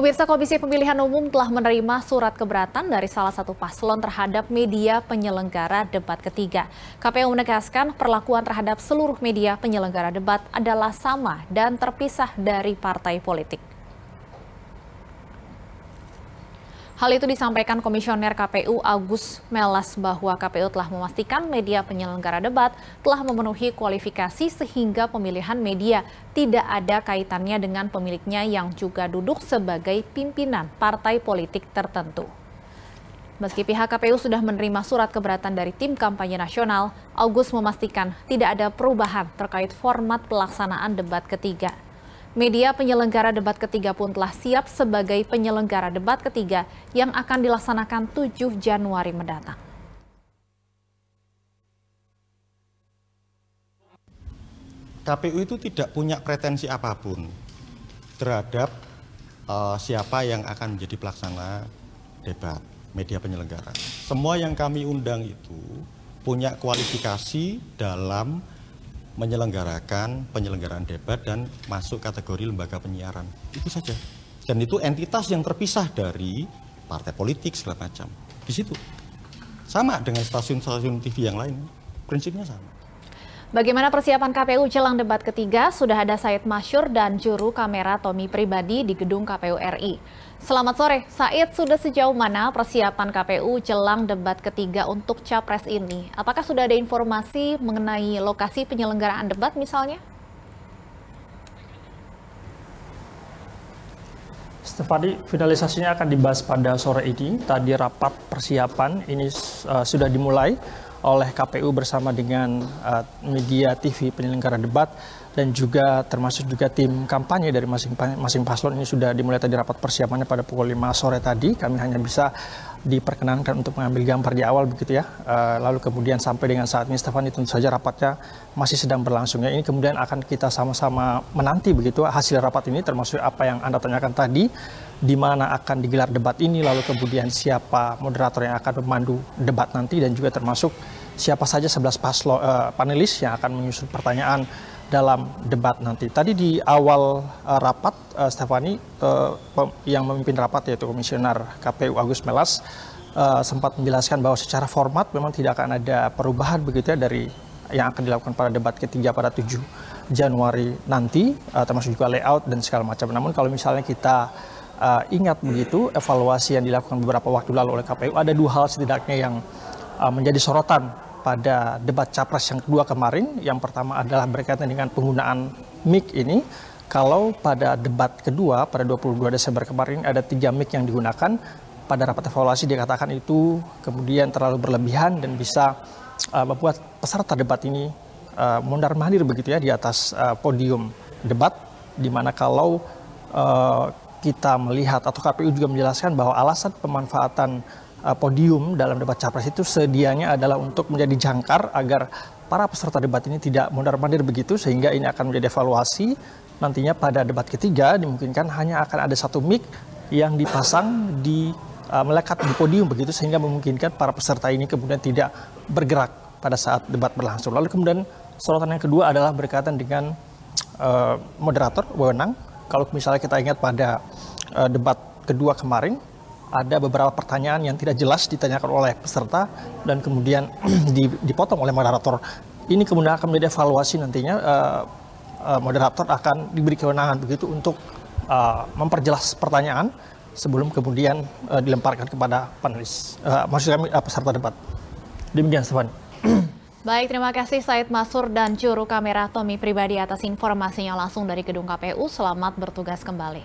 Pemirsa Komisi Pemilihan Umum telah menerima surat keberatan dari salah satu paslon terhadap media penyelenggara debat ketiga. KPU menegaskan perlakuan terhadap seluruh media penyelenggara debat adalah sama dan terpisah dari partai politik. Hal itu disampaikan Komisioner KPU Agus Melas bahwa KPU telah memastikan media penyelenggara debat telah memenuhi kualifikasi sehingga pemilihan media tidak ada kaitannya dengan pemiliknya yang juga duduk sebagai pimpinan partai politik tertentu. Meski pihak KPU sudah menerima surat keberatan dari tim kampanye nasional, Agus memastikan tidak ada perubahan terkait format pelaksanaan debat ketiga. Media penyelenggara debat ketiga pun telah siap sebagai penyelenggara debat ketiga yang akan dilaksanakan 7 Januari mendatang. KPU itu tidak punya pretensi apapun terhadap uh, siapa yang akan menjadi pelaksana debat media penyelenggara. Semua yang kami undang itu punya kualifikasi dalam menyelenggarakan penyelenggaraan debat dan masuk kategori lembaga penyiaran. Itu saja. Dan itu entitas yang terpisah dari partai politik segala macam. Di situ. Sama dengan stasiun-stasiun TV yang lain. Prinsipnya sama. Bagaimana persiapan KPU jelang debat ketiga? Sudah ada Said Masyur dan juru kamera Tommy Pribadi di gedung KPU RI. Selamat sore, Said. Sudah sejauh mana persiapan KPU jelang debat ketiga untuk capres ini? Apakah sudah ada informasi mengenai lokasi penyelenggaraan debat misalnya? Stefani, finalisasinya akan dibahas pada sore ini. Tadi rapat persiapan ini uh, sudah dimulai oleh KPU bersama dengan uh, media TV penyelenggara debat dan juga termasuk juga tim kampanye dari masing-masing paslon ini sudah dimulai tadi rapat persiapannya pada pukul 5 sore tadi kami hanya bisa diperkenankan untuk mengambil gambar di awal begitu ya uh, lalu kemudian sampai dengan saat ini Stefan tentu saja rapatnya masih sedang berlangsung ya ini kemudian akan kita sama-sama menanti begitu hasil rapat ini termasuk apa yang Anda tanyakan tadi di mana akan digelar debat ini, lalu kemudian siapa moderator yang akan memandu debat nanti, dan juga termasuk siapa saja 11 paslo, uh, panelis yang akan menyusun pertanyaan dalam debat nanti. Tadi di awal uh, rapat, uh, eh, Stefani uh, yang memimpin rapat yaitu Komisioner KPU Agus Melas uh, sempat menjelaskan bahwa secara format memang tidak akan ada perubahan begitu ya dari yang akan dilakukan pada debat ketiga pada tujuh Januari nanti, termasuk juga layout dan segala macam. Namun kalau misalnya kita uh, ingat begitu evaluasi yang dilakukan beberapa waktu lalu oleh KPU ada dua hal setidaknya yang uh, menjadi sorotan pada debat capres yang kedua kemarin. Yang pertama adalah berkaitan dengan penggunaan mic ini. Kalau pada debat kedua pada 22 Desember kemarin ada tiga mic yang digunakan, pada rapat evaluasi dikatakan itu kemudian terlalu berlebihan dan bisa uh, membuat peserta debat ini uh, mondar mandir begitu ya di atas uh, podium debat. Dimana kalau uh, kita melihat atau KPU juga menjelaskan bahwa alasan pemanfaatan uh, podium dalam debat capres itu sedianya adalah untuk menjadi jangkar agar para peserta debat ini tidak mondar-mandir begitu sehingga ini akan menjadi evaluasi nantinya pada debat ketiga dimungkinkan hanya akan ada satu mic yang dipasang di uh, melekat di podium begitu sehingga memungkinkan para peserta ini kemudian tidak bergerak pada saat debat berlangsung. Lalu kemudian sorotan yang kedua adalah berkaitan dengan uh, moderator wewenang kalau misalnya kita ingat pada uh, debat kedua kemarin, ada beberapa pertanyaan yang tidak jelas ditanyakan oleh peserta dan kemudian dipotong oleh moderator. Ini kemudian akan menjadi evaluasi nantinya uh, uh, moderator akan diberi kewenangan begitu untuk uh, memperjelas pertanyaan sebelum kemudian uh, dilemparkan kepada panelis, uh, maksud kami uh, peserta debat. Demikian, Stefan. Baik, terima kasih Said Masur dan juru kamera Tommy Pribadi atas informasinya langsung dari Gedung KPU. Selamat bertugas kembali.